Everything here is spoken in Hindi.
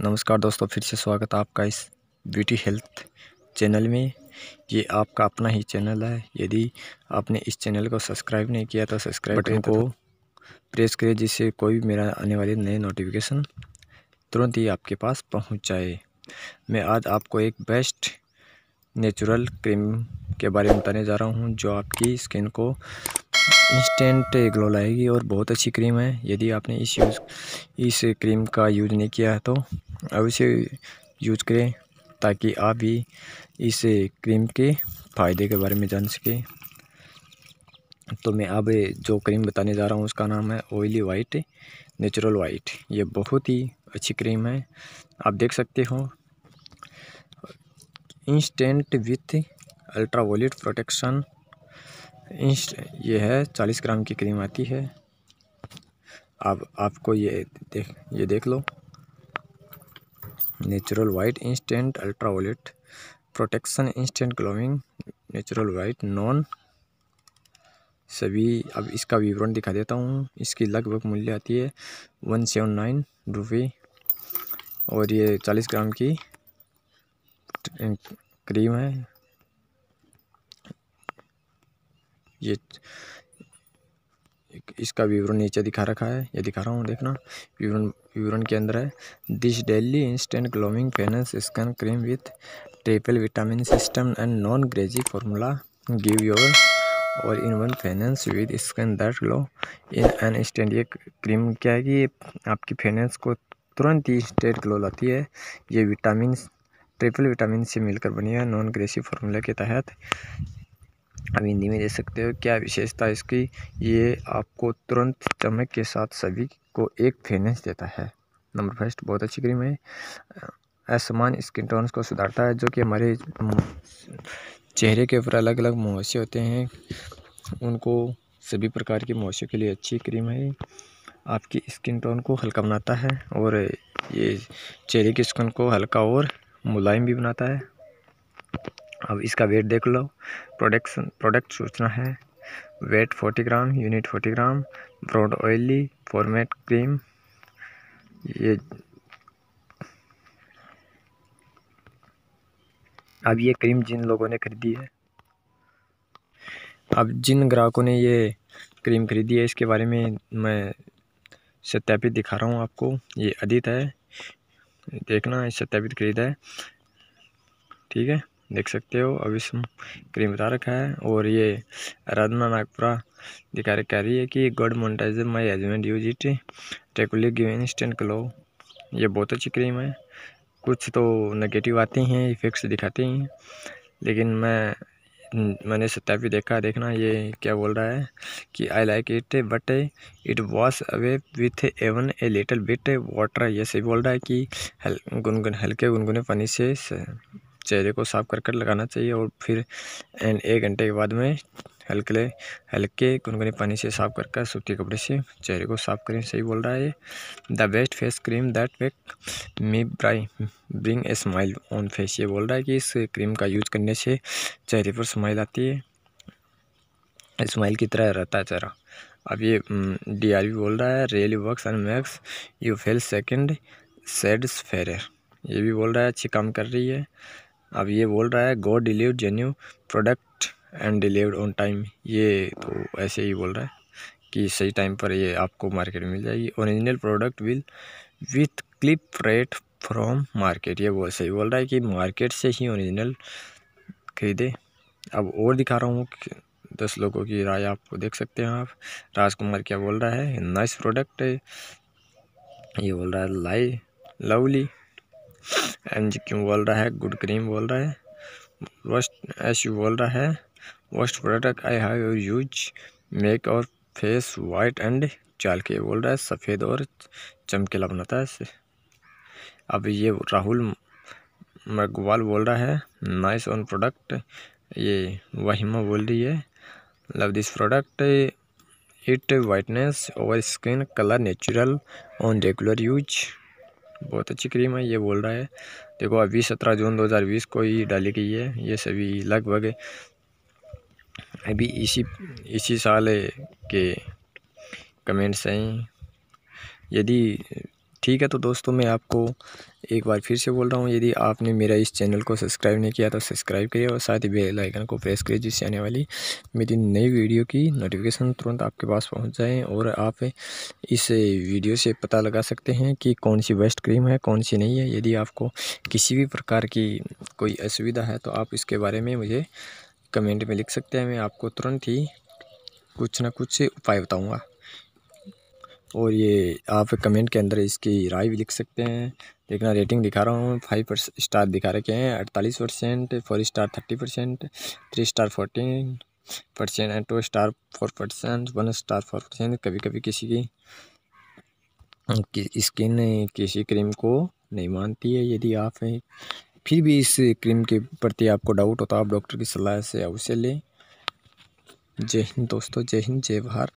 नमस्कार दोस्तों फिर से स्वागत आपका इस ब्यूटी हेल्थ चैनल में ये आपका अपना ही चैनल है यदि आपने इस चैनल को सब्सक्राइब नहीं किया तो सब्सक्राइब बटन को प्रेस करें जिससे कोई भी मेरा आने वाले नए नोटिफिकेशन तुरंत ही आपके पास पहुंच जाए मैं आज आपको एक बेस्ट नेचुरल क्रीम के बारे में बताने जा रहा हूँ जो आपकी स्किन को इंस्टेंट ग्लो लाएगी और बहुत अच्छी क्रीम है यदि आपने इस यूज़ इस क्रीम का यूज़ नहीं किया है तो अवश्य यूज़ करें ताकि आप भी इस क्रीम के फ़ायदे के बारे में जान सकें तो मैं अब जो क्रीम बताने जा रहा हूँ उसका नाम है ऑयली वाइट नेचुरल वाइट ये बहुत ही अच्छी क्रीम है आप देख सकते हो instant with ultra violet protection इंस्ट ये है चालीस ग्राम की क्रीम आती है अब आपको ये देख ये देख लो natural white instant ultra violet protection instant glowing natural white non सभी अब इसका विवरण दिखा देता हूँ इसकी लगभग मूल्य आती है वन सेवन नाइन रुपये और ये चालीस ग्राम की क्रीम है ये इसका विवरण नीचे दिखा रखा है ये दिखा रहा हूँ देखना विवरण विवरण के अंदर है this daily instant glowing fairness skin cream with triple vitamin system and non greasy formula give your all in one fairness with skin that glow in an instant ये क्रीम क्या है कि आपकी फेनेंस को तुरंत ही इंस्टेंट ग्लो लाती है ये विटामिन ट्रिपल विटामिन से मिलकर बनी है नॉन ग्रेसी फार्मूला के तहत अब हिंदी में दे सकते हो क्या विशेषता इसकी ये आपको तुरंत चमक के साथ सभी को एक फेनेस देता है नंबर फर्स्ट बहुत अच्छी क्रीम है असमान स्किन टोन्स को सुधारता है जो कि हमारे चेहरे के ऊपर अलग अलग मुहासे होते हैं उनको सभी प्रकार के मुहासे के लिए अच्छी क्रीम है आपकी स्किन टोन को हल्का बनाता है और ये चेहरे की स्किन को हल्का और मुलायम भी बनाता है अब इसका वेट देख लो प्रोडक्शन प्रोडक्ट सूचना है weight forty gram unit forty gram broad oily format cream ये अब ये क्रीम जिन लोगों ने खरीदी है अब जिन ग्राहकों ने ये क्रीम खरीदी है इसके बारे में मैं सत्यापित दिखा रहा हूँ आपको ये अदित है देखना सत्यापित खरीदा है ठीक है देख सकते हो अब इसमें क्रीम बता रखा है और ये आराधना नागपुरा दिखा कह रही है कि good moisturiser my husband use it regular give instant glow ये बहुत अच्छी क्रीम है कुछ तो नेगेटिव आती हैं इफ़ेक्ट्स दिखाती हैं लेकिन मैं मैंने सत्या भी देखा देखना ये क्या बोल रहा है कि I like it but it wash away with even a little bit water ये सही बोल रहा है कि हल गुनगुन हल्के गुनगुने पानी से चेहरे को साफ कर कर लगाना चाहिए और फिर एंड एक घंटे के बाद में हल्के हल्के गुनगुने पानी से साफ कर कर सूती कपड़े से चेहरे को साफ करें सही बोल रहा है the best face cream that make me bright bring a smile on face ये बोल रहा है कि इस क्रीम का यूज़ करने से चेहरे पर स्माइल आती है स्माइल की तरह रहता है चेहरा अब ये डी आर बोल रहा है really work and makes you feel second sets fairer ये भी बोल रहा है अच्छी काम कर रही है अब ये बोल रहा है go deliver genuine product and delivered on time ये तो ऐसे ही बोल रहा है कि सही टाइम पर ये आपको मार्केट में मिल जाएगी original product will with clip rate from market ये वो सही बोल रहा है कि मार्केट से ही ओरिजिनल खरीदे अब और दिखा रहा हूँ दस लोगों की राय आपको देख सकते हैं आप राजकुमार क्या बोल रहा है नाइस प्रोडक्ट है ये बोल रहा है लाई लवली एन जी क्यों बोल रहा है गुड क्रीम बोल रहा है वर्स्ट एस यू बोल रहा है worst product I have use make our face white and चाल के बोल रहा है सफ़ेद और चमकीला बनाता है इससे अब ये राहुल मरगवाल बोल रहा है नाइस ऑन प्रोडक्ट ये वहीमा बोल रही है love this product it whiteness over skin colour natural on regular use बहुत अच्छी क्रीम है ये बोल रहा है देखो अभी सत्रह जून 2020 को ही डाली गई है ये सभी लगभग अभी इसी इसी साल के कमेंट्स हैं यदि ठीक है तो दोस्तों मैं आपको एक बार फिर से बोल रहा हूँ यदि आपने मेरा इस चैनल को सब्सक्राइब नहीं किया तो सब्सक्राइब करिए और साथ ही बेल आइकन को प्रेस करिए जिससे आने वाली मेरी नई वीडियो की नोटिफिकेशन तुरंत आपके पास पहुँच जाए और आप इस वीडियो से पता लगा सकते हैं कि कौन सी बेस्ट क्रीम है कौन सी नहीं है यदि आपको किसी भी प्रकार की कोई असुविधा है तो आप इसके बारे में मुझे कमेंट में लिख सकते हैं मैं आपको तुरंत ही कुछ ना कुछ उपाय बताऊँगा और ये आप कमेंट के अंदर इसकी राय भी लिख सकते हैं देखना रेटिंग दिखा रहा हूँ फाइव परसेंट स्टार दिखा रखे हैं अड़तालीस percent four star thirty percent three star fourteen percent and two star four percent one star four percent कभी कभी किसी की स्किन किसी क्रीम को नहीं मानती है यदि आप फिर भी इस क्रीम के प्रति आपको डाउट हो तो आप डॉक्टर की सलाह से अवश्य लें जय हिंद दोस्तों जय हिंद जय भारत